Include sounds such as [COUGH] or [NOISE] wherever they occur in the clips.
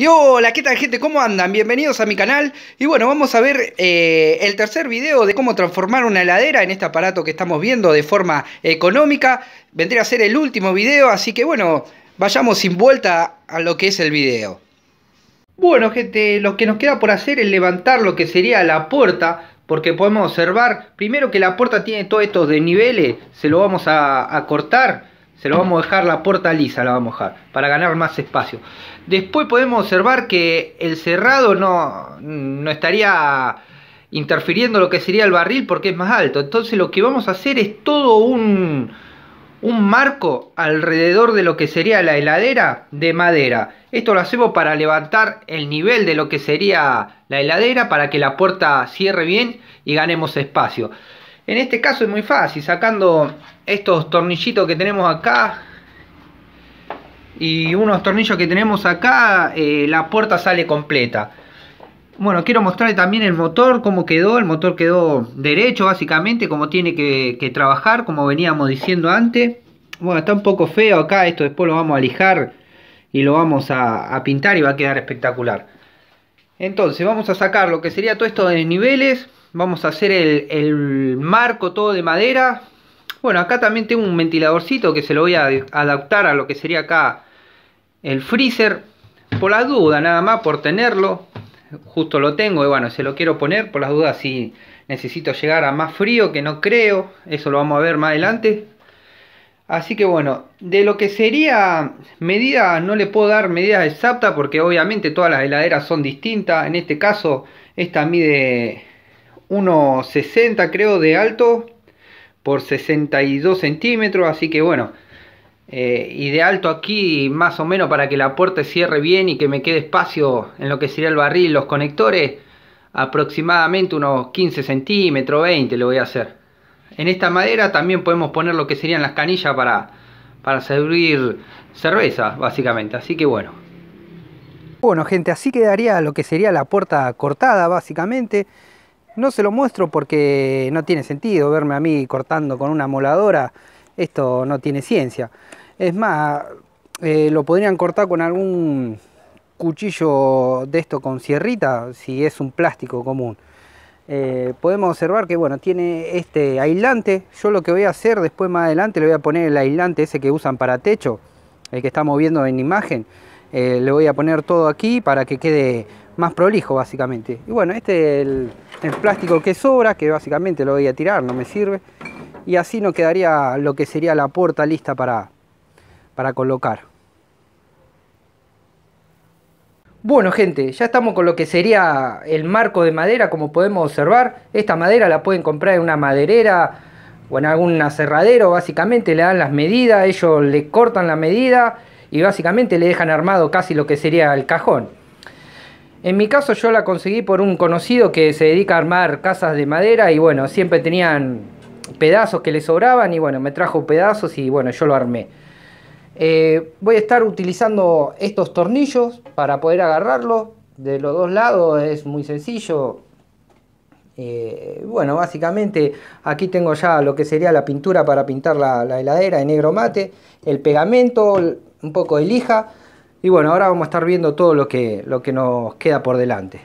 Y hola, ¿qué tal gente? ¿Cómo andan? Bienvenidos a mi canal. Y bueno, vamos a ver eh, el tercer video de cómo transformar una heladera en este aparato que estamos viendo de forma económica. Vendría a ser el último video, así que bueno, vayamos sin vuelta a lo que es el video. Bueno gente, lo que nos queda por hacer es levantar lo que sería la puerta, porque podemos observar primero que la puerta tiene todos estos desniveles, se lo vamos a, a cortar se lo vamos a dejar la puerta lisa, la vamos a dejar, para ganar más espacio. Después podemos observar que el cerrado no, estaría interfiriendo lo que sería el barril porque es más alto. Entonces lo que vamos a hacer es todo un, un marco alrededor de lo que sería la heladera de madera. Esto lo hacemos para levantar el nivel de lo que sería la heladera para que la puerta cierre bien y ganemos espacio. En este caso es muy fácil, sacando estos tornillitos que tenemos acá y unos tornillos que tenemos acá, eh, la puerta sale completa. Bueno, quiero mostrarle también el motor, cómo quedó. El motor quedó derecho, básicamente, como tiene que, trabajar, como veníamos diciendo antes. Bueno, está un poco feo acá, esto después lo vamos a lijar y lo vamos a, pintar y va a quedar espectacular. Entonces, vamos a sacar lo que sería todo esto de niveles. Vamos a hacer el marco todo de madera. Bueno, acá también tengo un ventiladorcito que se lo voy a adaptar a lo que sería acá el freezer. Por la duda, nada más, por tenerlo. Justo lo tengo y bueno, se lo quiero poner. Por las dudas, si necesito llegar a más frío, que no creo. Eso lo vamos a ver más adelante. Así que bueno, de lo que sería medida, no le puedo dar medida exactas porque obviamente todas las heladeras son distintas. En este caso, esta mide 1,60 creo de alto por 62 centímetros, así que bueno, eh, y de alto aquí más o menos para que la puerta cierre bien y que me quede espacio en lo que sería el barril, los conectores, aproximadamente unos 15 centímetros, 20 le voy a hacer. En esta madera también podemos poner lo que serían las canillas para, para servir cerveza, básicamente, así que bueno. Bueno gente, así quedaría lo que sería la puerta cortada, básicamente. No se lo muestro porque no tiene sentido verme a mí cortando con una moladora. Esto no tiene ciencia. Es más, eh, lo podrían cortar con algún cuchillo de esto con sierrita, si es un plástico común. Eh, podemos observar que bueno tiene este aislante yo lo que voy a hacer después más adelante le voy a poner el aislante ese que usan para techo el que estamos viendo en imagen eh, le voy a poner todo aquí para que quede más prolijo básicamente. Y bueno, este es el, plástico que sobra, que básicamente lo voy a tirar, no me sirve. Y así nos quedaría lo que sería la puerta lista para, para colocar. Bueno gente, ya estamos con lo que sería el marco de madera, como podemos observar. Esta madera la pueden comprar en una maderera o en algún aserradero, básicamente le dan las medidas, ellos le cortan la medida y básicamente le dejan armado casi lo que sería el cajón. En mi caso yo la conseguí por un conocido que se dedica a armar casas de madera y bueno, siempre tenían pedazos que le sobraban y bueno, me trajo pedazos y bueno, yo lo armé. Eh, voy a estar utilizando estos tornillos para poder agarrarlo... de los dos lados, es muy sencillo. Eh, bueno, básicamente aquí tengo ya lo que sería la pintura para pintar la, la heladera de negro mate, el pegamento, un poco de lija. Y bueno, ahora vamos a estar viendo todo lo que, lo que nos queda por delante.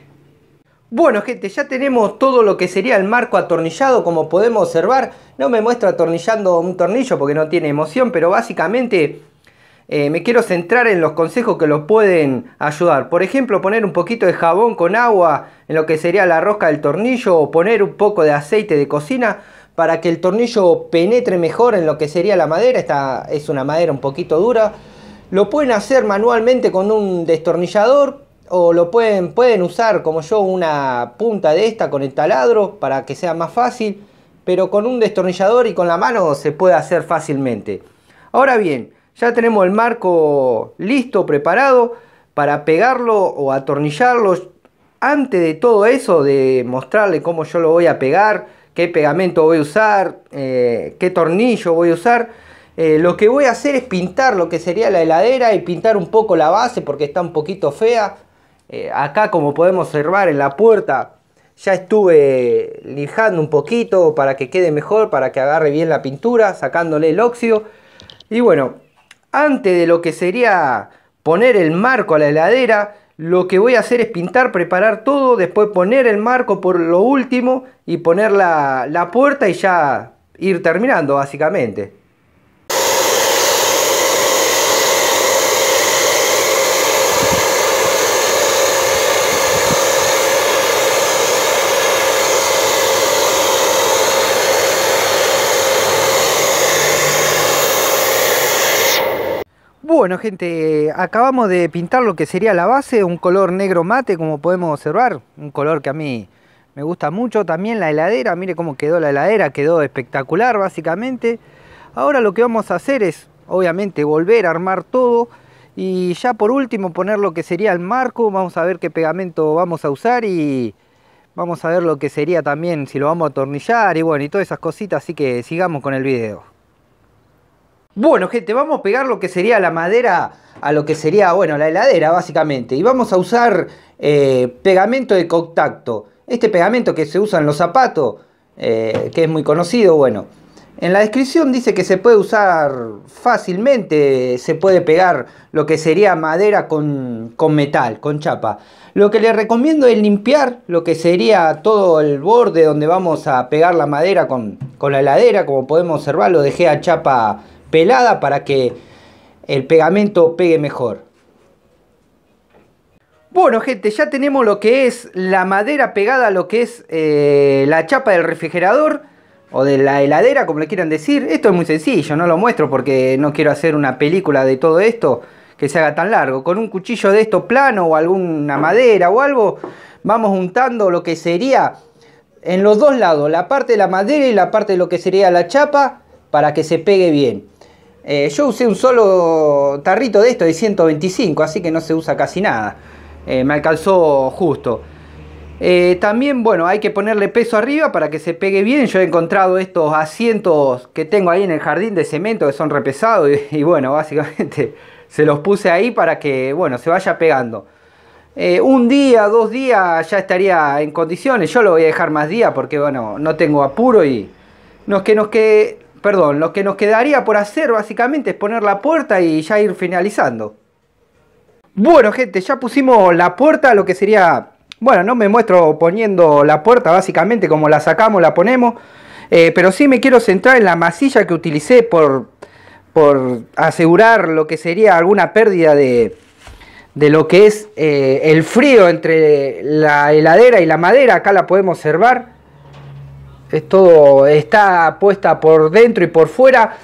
Bueno gente, ya tenemos todo lo que sería el marco atornillado, como podemos observar. No me muestro atornillando un tornillo porque no tiene emoción, pero básicamente eh, me quiero centrar en los consejos que los pueden ayudar. Por ejemplo, poner un poquito de jabón con agua en lo que sería la rosca del tornillo o poner un poco de aceite de cocina para que el tornillo penetre mejor en lo que sería la madera. Esta es una madera un poquito dura lo pueden hacer manualmente con un destornillador o lo pueden, pueden usar como yo una punta de esta con el taladro para que sea más fácil, pero con un destornillador y con la mano se puede hacer fácilmente. Ahora bien, ya tenemos el marco listo, preparado para pegarlo o atornillarlo. Antes de todo eso, de mostrarle cómo yo lo voy a pegar, qué pegamento voy a usar, eh, qué tornillo voy a usar, eh, lo que voy a hacer es pintar lo que sería la heladera y pintar un poco la base porque está un poquito fea. Eh, acá como podemos observar en la puerta ya estuve lijando un poquito para que quede mejor, para que agarre bien la pintura, sacándole el óxido. Y bueno, antes de lo que sería poner el marco a la heladera, lo que voy a hacer es pintar, preparar todo, después poner el marco por lo último y poner la, la puerta y ya ir terminando básicamente. Bueno gente, acabamos de pintar lo que sería la base, un color negro mate como podemos observar, un color que a mí me gusta mucho, también la heladera, mire cómo quedó la heladera, quedó espectacular básicamente. Ahora lo que vamos a hacer es, obviamente, volver a armar todo y ya por último poner lo que sería el marco, vamos a ver qué pegamento vamos a usar y vamos a ver lo que sería también si lo vamos a atornillar y bueno, y todas esas cositas, así que sigamos con el video. Bueno, gente, vamos a pegar lo que sería la madera a lo que sería, bueno, la heladera básicamente. Y vamos a usar eh, pegamento de contacto. Este pegamento que se usa en los zapatos, eh, que es muy conocido, bueno. En la descripción dice que se puede usar fácilmente, se puede pegar lo que sería madera con, metal, con chapa. Lo que le recomiendo es limpiar lo que sería todo el borde donde vamos a pegar la madera con, con la heladera. Como podemos observar, lo dejé a chapa pelada para que el pegamento pegue mejor. Bueno gente, ya tenemos lo que es la madera pegada a lo que es eh, la chapa del refrigerador o de la heladera, como le quieran decir. Esto es muy sencillo, no lo muestro porque no quiero hacer una película de todo esto que se haga tan largo. Con un cuchillo de esto plano o alguna madera o algo, vamos juntando lo que sería en los dos lados, la parte de la madera y la parte de lo que sería la chapa para que se pegue bien. Eh, yo usé un solo tarrito de esto de 125, así que no se usa casi nada. Eh, me alcanzó justo. Eh, también, bueno, hay que ponerle peso arriba para que se pegue bien. Yo he encontrado estos asientos que tengo ahí en el jardín de cemento que son repesados y, bueno, [LAUGHS] básicamente se los puse ahí para que, bueno, se vaya pegando. un día, dos días ya estaría en condiciones. Yo lo voy a dejar más días porque, bueno, no tengo apuro y no es que nos que perdón, lo que nos quedaría por hacer básicamente es poner la puerta y ya ir finalizando. Bueno, gente, ya pusimos la puerta, lo que sería... Bueno, no me muestro poniendo la puerta, básicamente como la sacamos, la ponemos. Eh, pero sí me quiero centrar en la masilla que utilicé por, por asegurar lo que sería alguna pérdida de, lo que es eh, el frío entre la heladera y la madera. Acá la podemos observar. Es todo, está puesta por dentro y por fuera.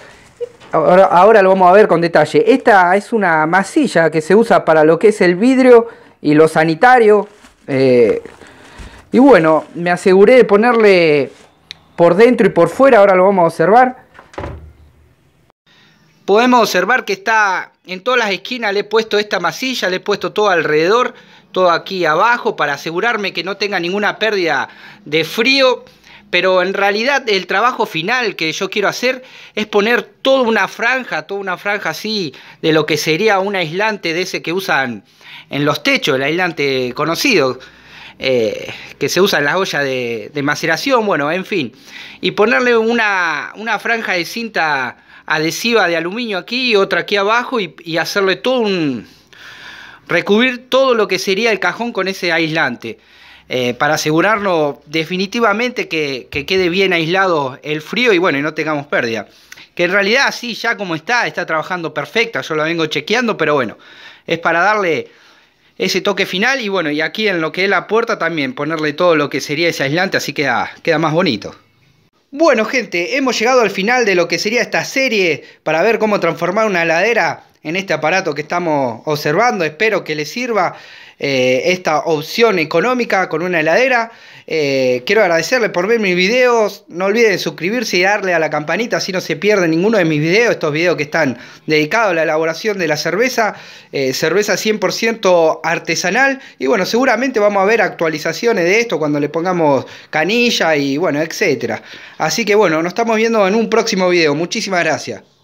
Ahora, lo vamos a ver con detalle. Esta es una masilla que se usa para lo que es el vidrio y lo sanitario. Eh, y bueno, me aseguré de ponerle por dentro y por fuera. Ahora lo vamos a observar. Podemos observar que está en todas las esquinas. Le he puesto esta masilla, le he puesto todo alrededor, todo aquí abajo para asegurarme que no tenga ninguna pérdida de frío pero en realidad el trabajo final que yo quiero hacer es poner toda una franja, toda una franja así de lo que sería un aislante de ese que usan en los techos, el aislante conocido. Eh, que se usa en las ollas de, maceración, bueno, en fin. Y ponerle una, una, franja de cinta adhesiva de aluminio aquí y otra aquí abajo y, y hacerle todo un... recubrir todo lo que sería el cajón con ese aislante. Eh, para asegurarnos definitivamente que, quede bien aislado el frío y bueno, y no tengamos pérdida. Que en realidad sí, ya como está, está trabajando perfecta, yo la vengo chequeando, pero bueno, es para darle ese toque final y bueno, y aquí en lo que es la puerta también ponerle todo lo que sería ese aislante, así queda, queda más bonito. Bueno gente, hemos llegado al final de lo que sería esta serie para ver cómo transformar una heladera en este aparato que estamos observando. Espero que les sirva. Eh, esta opción económica con una heladera. Eh, quiero agradecerle por ver mis videos. No olviden suscribirse y darle a la campanita, así no se pierde ninguno de mis videos. Estos videos que están dedicados a la elaboración de la cerveza, eh, cerveza 100% artesanal. Y bueno, seguramente vamos a ver actualizaciones de esto cuando le pongamos canilla y bueno, etcétera. Así que bueno, nos estamos viendo en un próximo video. Muchísimas gracias.